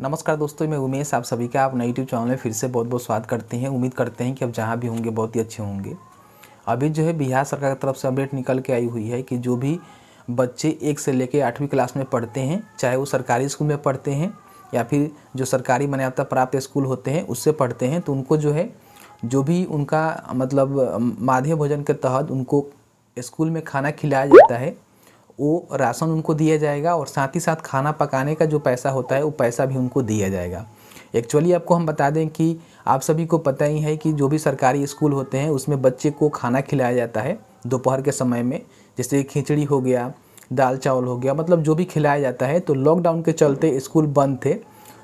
नमस्कार दोस्तों मैं उमेश आप सभी का आप नए यूट्यूब चैनल में फिर से बहुत बहुत स्वागत करते हैं उम्मीद करते हैं कि आप जहाँ भी होंगे बहुत ही अच्छे होंगे अभी जो है बिहार सरकार की तरफ से अपडेट निकल के आई हुई है कि जो भी बच्चे एक से लेकर आठवीं क्लास में पढ़ते हैं चाहे वो सरकारी स्कूल में पढ़ते हैं या फिर जो सरकारी मान्यता प्राप्त स्कूल होते हैं उससे पढ़ते हैं तो उनको जो है जो भी उनका मतलब माध्य भोजन के तहत उनको स्कूल में खाना खिलाया जाता है वो राशन उनको दिया जाएगा और साथ ही साथ खाना पकाने का जो पैसा होता है वो पैसा भी उनको दिया जाएगा एक्चुअली आपको हम बता दें कि आप सभी को पता ही है कि जो भी सरकारी स्कूल होते हैं उसमें बच्चे को खाना खिलाया जाता है दोपहर के समय में जैसे खिचड़ी हो गया दाल चावल हो गया मतलब जो भी खिलाया जाता है तो लॉकडाउन के चलते स्कूल बंद थे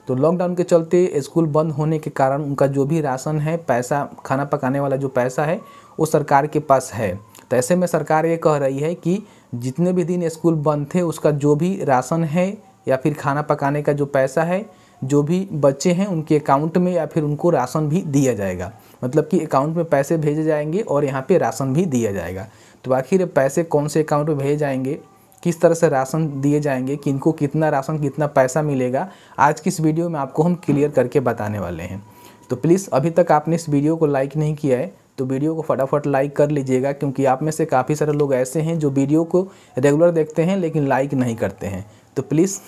तो लॉकडाउन के चलते स्कूल बंद होने के कारण उनका जो भी राशन है पैसा खाना पकाने वाला जो पैसा है वो सरकार के पास है तो ऐसे में सरकार ये कह रही है कि जितने भी दिन स्कूल बंद थे उसका जो भी राशन है या फिर खाना पकाने का जो पैसा है जो भी बच्चे हैं उनके अकाउंट में या फिर उनको राशन भी दिया जाएगा मतलब कि अकाउंट में पैसे भेजे जाएंगे और यहाँ पे राशन भी दिया जाएगा तो आखिर पैसे कौन से अकाउंट में भेजे जाएंगे किस तरह से राशन दिए जाएंगे कि इनको कितना राशन कितना पैसा मिलेगा आज की इस वीडियो में आपको हम क्लियर करके बताने वाले हैं तो प्लीज़ अभी तक आपने इस वीडियो को लाइक नहीं किया है तो वीडियो को फटाफट लाइक कर लीजिएगा क्योंकि आप में से काफ़ी सारे लोग ऐसे हैं जो वीडियो को रेगुलर देखते हैं लेकिन लाइक नहीं करते हैं तो प्लीज़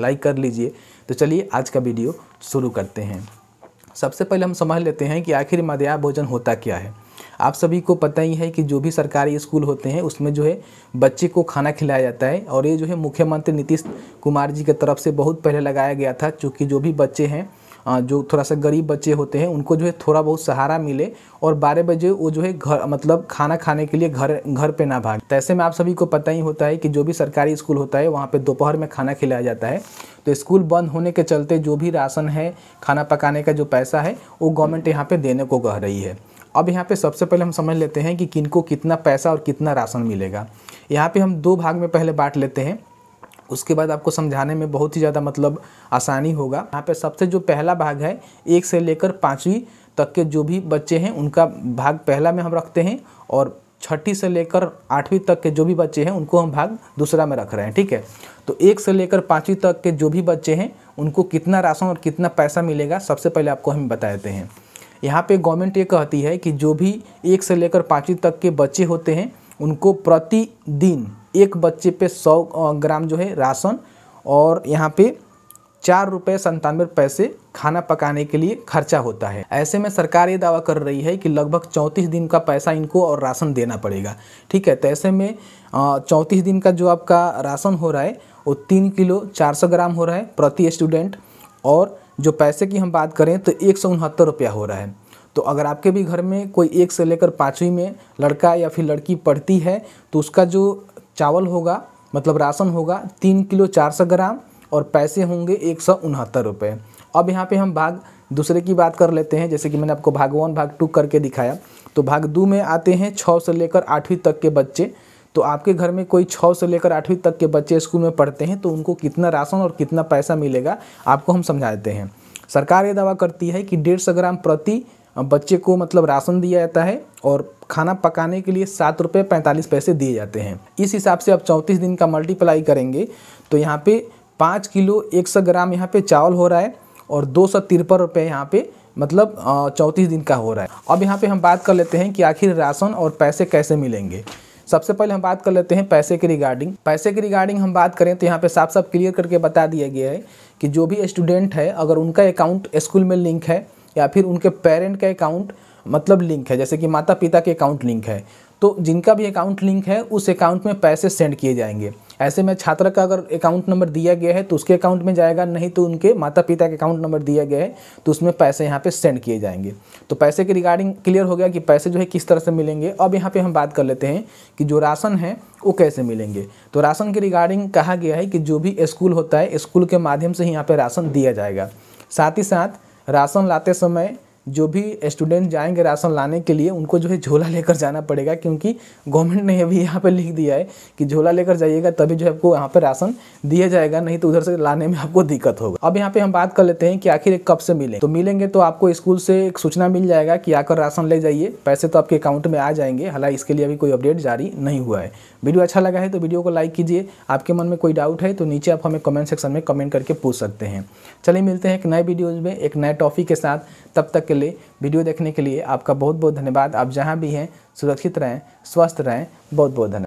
लाइक कर लीजिए तो चलिए आज का वीडियो शुरू करते हैं सबसे पहले हम समझ लेते हैं कि आखिर मध्या भोजन होता क्या है आप सभी को पता ही है कि जो भी सरकारी स्कूल होते हैं उसमें जो है बच्चे को खाना खिलाया जाता है और ये जो है मुख्यमंत्री नीतीश कुमार जी की तरफ से बहुत पहले लगाया गया था चूँकि जो भी बच्चे हैं जो थोड़ा सा गरीब बच्चे होते हैं उनको जो है थोड़ा बहुत सहारा मिले और बारह बजे वो जो है घर मतलब खाना खाने के लिए घर घर पे ना भागे तो ऐसे में आप सभी को पता ही होता है कि जो भी सरकारी स्कूल होता है वहाँ पर दोपहर में खाना खिलाया जाता है तो स्कूल बंद होने के चलते जो भी राशन है खाना पकाने का जो पैसा है वो गवर्नमेंट यहाँ पर देने को कह रही है अब यहाँ पे सबसे पहले हम समझ लेते हैं कि किनको कितना पैसा और कितना राशन मिलेगा यहाँ पे हम दो भाग में पहले बांट लेते हैं उसके बाद आपको समझाने में बहुत ही ज़्यादा मतलब आसानी होगा यहाँ पे सबसे जो पहला भाग है एक से लेकर पाँचवीं तक के जो भी बच्चे हैं उनका भाग पहला में हम रखते हैं और छठी से लेकर आठवीं तक के जो भी बच्चे हैं उनको हम भाग दूसरा में रख रहे हैं ठीक है तो एक से लेकर पाँचवीं तक के जो भी बच्चे हैं उनको कितना राशन और कितना पैसा मिलेगा सबसे पहले आपको हम बता देते हैं यहाँ पे गवर्नमेंट ये कहती है कि जो भी एक से लेकर पाँचवीं तक के बच्चे होते हैं उनको प्रतिदिन एक बच्चे पे सौ ग्राम जो है राशन और यहाँ पे चार रुपये संतानवे पैसे खाना पकाने के लिए खर्चा होता है ऐसे में सरकार ये दावा कर रही है कि लगभग चौंतीस दिन का पैसा इनको और राशन देना पड़ेगा ठीक है तो ऐसे में चौंतीस दिन का जो आपका राशन हो रहा है वो तीन किलो चार सौ ग्राम हो रहा है प्रति स्टूडेंट और जो पैसे की हम बात करें तो एक सौ उनहत्तर रुपया हो रहा है तो अगर आपके भी घर में कोई एक से लेकर पाँचवीं में लड़का या फिर लड़की पढ़ती है तो उसका जो चावल होगा मतलब राशन होगा तीन किलो चार सौ ग्राम और पैसे होंगे एक सौ उनहत्तर रुपये अब यहाँ पे हम भाग दूसरे की बात कर लेते हैं जैसे कि मैंने आपको भाग वन भाग टू करके दिखाया तो भाग दो में आते हैं छः से लेकर आठवीं तक के बच्चे तो आपके घर में कोई छः से लेकर आठवीं तक के बच्चे स्कूल में पढ़ते हैं तो उनको कितना राशन और कितना पैसा मिलेगा आपको हम समझा देते हैं सरकार ये दावा करती है कि डेढ़ सौ ग्राम प्रति बच्चे को मतलब राशन दिया जाता है और खाना पकाने के लिए सात रुपये पैंतालीस पैसे दिए जाते हैं इस हिसाब से आप चौंतीस दिन का मल्टीप्लाई करेंगे तो यहाँ पे पाँच किलो एक सौ ग्राम यहाँ पे चावल हो रहा है और दो सौ तिरपन रुपये यहाँ पे मतलब चौंतीस दिन का हो रहा है अब यहाँ पे हम बात कर लेते हैं कि आखिर राशन और पैसे कैसे मिलेंगे सबसे पहले हम बात कर लेते हैं पैसे के रिगार्डिंग पैसे के रिगार्डिंग हम बात करें तो यहाँ पे साफ साफ क्लियर करके बता दिया गया है कि जो भी स्टूडेंट है अगर उनका अकाउंट स्कूल में लिंक है या फिर उनके पेरेंट का अकाउंट मतलब लिंक है जैसे कि माता पिता के अकाउंट लिंक है तो जिनका भी अकाउंट लिंक है उस अकाउंट में पैसे सेंड किए जाएंगे ऐसे में छात्र का अगर अकाउंट नंबर दिया गया है तो उसके अकाउंट में जाएगा नहीं तो उनके माता पिता के अकाउंट नंबर दिया गया है तो उसमें पैसे यहाँ पे सेंड किए जाएंगे तो पैसे के रिगार्डिंग क्लियर हो गया कि पैसे जो है किस तरह से मिलेंगे अब यहाँ पे हम बात कर लेते हैं कि जो राशन है वो कैसे मिलेंगे तो राशन के रिगार्डिंग कहा गया है कि जो भी स्कूल होता है स्कूल के माध्यम से ही यहाँ पर राशन दिया जाएगा साथ ही साथ राशन लाते समय जो भी स्टूडेंट जाएंगे राशन लाने के लिए उनको जो है झोला लेकर जाना पड़ेगा क्योंकि गवर्नमेंट ने अभी यहाँ पे लिख दिया है कि झोला लेकर जाइएगा तभी जो है आपको यहाँ पे राशन दिया जाएगा नहीं तो उधर से लाने में आपको दिक्कत होगा अब यहाँ पे हम बात कर लेते हैं कि आखिर कब से मिले तो मिलेंगे तो आपको स्कूल से एक सूचना मिल जाएगा कि आकर राशन ले जाइए पैसे तो आपके अकाउंट में आ जाएंगे हालांकि इसके लिए अभी कोई अपडेट जारी नहीं हुआ है वीडियो अच्छा लगा है तो वीडियो को लाइक कीजिए आपके मन में कोई डाउट है तो नीचे आप हमें कमेंट सेक्शन में कमेंट करके पूछ सकते हैं चलिए मिलते हैं एक नए वीडियोज़ में एक नए टॉपिक के साथ तब तक के लिए वीडियो देखने के लिए आपका बहुत बहुत धन्यवाद आप जहाँ भी हैं सुरक्षित रहें स्वस्थ रहें बहुत बहुत धन्यवाद